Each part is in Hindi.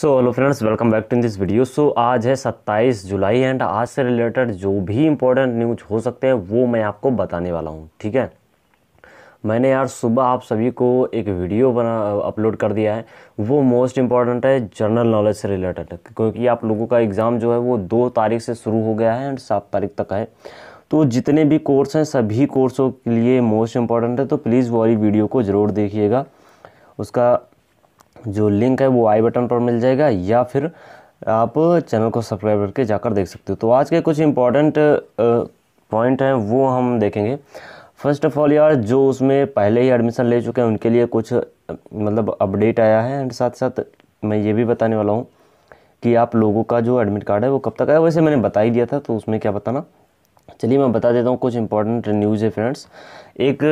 so hello friends welcome back to in this video so आज है 27 जुलाई एंड आज से रिलेटेड जो भी इम्पोर्टेंट न्यूज हो सकते हैं वो मैं आपको बताने वाला हूँ ठीक है मैंने यार सुबह आप सभी को एक वीडियो बना अपलोड कर दिया है वो मोस्ट इम्पॉर्टेंट है जनरल नॉलेज से रिलेटेड क्योंकि आप लोगों का एग्ज़ाम जो है वो दो तारीख से शुरू हो गया है एंड सात तारीख तक है तो जितने भी कोर्स हैं सभी कोर्सों के लिए मोस्ट इम्पॉर्टेंट है तो प्लीज़ वो वाली वीडियो को ज़रूर देखिएगा उसका जो लिंक है वो आई बटन पर मिल जाएगा या फिर आप चैनल को सब्सक्राइब करके जाकर देख सकते हो तो आज के कुछ इम्पॉर्टेंट पॉइंट हैं वो हम देखेंगे फर्स्ट ऑफ ऑल यार जो उसमें पहले ही एडमिशन ले चुके हैं उनके लिए कुछ मतलब अपडेट आया है एंड साथ साथ मैं ये भी बताने वाला हूँ कि आप लोगों का जो एडमिट कार्ड है वो कब तक आया वैसे मैंने बता ही दिया था तो उसमें क्या बताना चलिए मैं बता देता हूँ कुछ इंपॉर्टेंट न्यूज़ है फ्रेंड्स एक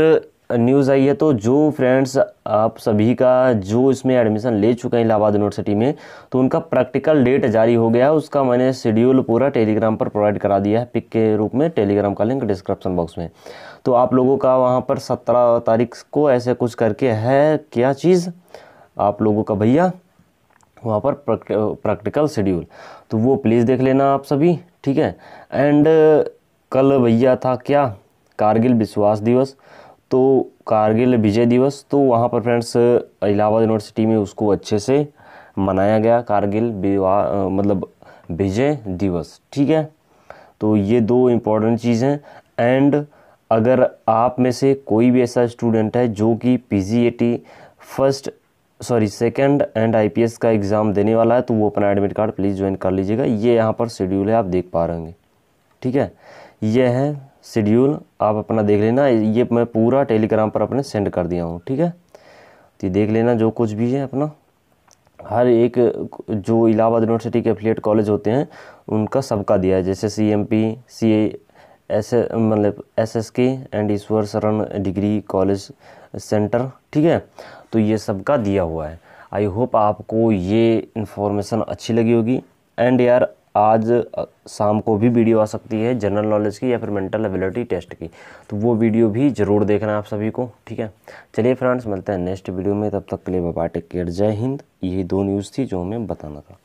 न्यूज़ आई है तो जो फ्रेंड्स आप सभी का जो इसमें एडमिशन ले चुके हैं इलाहाबाद यूनिवर्सिटी में तो उनका प्रैक्टिकल डेट जारी हो गया है उसका मैंने शेड्यूल पूरा टेलीग्राम पर प्रोवाइड करा दिया है पिक के रूप में टेलीग्राम का लिंक डिस्क्रिप्शन बॉक्स में तो आप लोगों का वहाँ पर सत्रह तारीख को ऐसे कुछ करके है क्या चीज़ आप लोगों का भैया वहाँ पर प्रैक्टिकल शेड्यूल तो वो प्लीज़ देख लेना आप सभी ठीक है एंड कल भैया था क्या कारगिल विश्वास दिवस तो कारगिल विजय दिवस तो वहाँ पर फ्रेंड्स इलाहाबाद यूनिवर्सिटी में उसको अच्छे से मनाया गया कारगिल विवाह मतलब विजय दिवस ठीक है तो ये दो इम्पॉर्टेंट चीज़ हैं एंड अगर आप में से कोई भी ऐसा स्टूडेंट है जो कि P first sorry second and IPS का एग्ज़ाम देने वाला है तो वो अपना एडमिट कार्ड प्लीज़ ज्वाइन कर लीजिएगा ये यहाँ पर शेड्यूल है आप देख पा रहे होंगे ठीक है यह है शेड्यूल आप अपना देख लेना ये मैं पूरा टेलीग्राम पर अपने सेंड कर दिया हूँ ठीक है तो ये देख लेना जो कुछ भी है अपना हर एक जो इलाहाबाद यूनिवर्सिटी के एफिलेट कॉलेज होते हैं उनका सबका दिया है जैसे C M P C S मतलब S S K and Ishwar Saran degree college centre ठीक है तो ये सबका दिया हुआ है आई होप आपको ये इन्फॉर्मेशन अच्छी लगी होगी एंड यार आज शाम को भी वीडियो आ सकती है जनरल नॉलेज की या फिर मेंटल एबिलिटी टेस्ट की तो वो वीडियो भी ज़रूर देखना आप सभी को ठीक है चलिए फ्रेंड्स मिलते हैं नेक्स्ट वीडियो में तब तक के लिए बाबा टेक केयर जय हिंद यही दो न्यूज़ थी जो हमें बताना था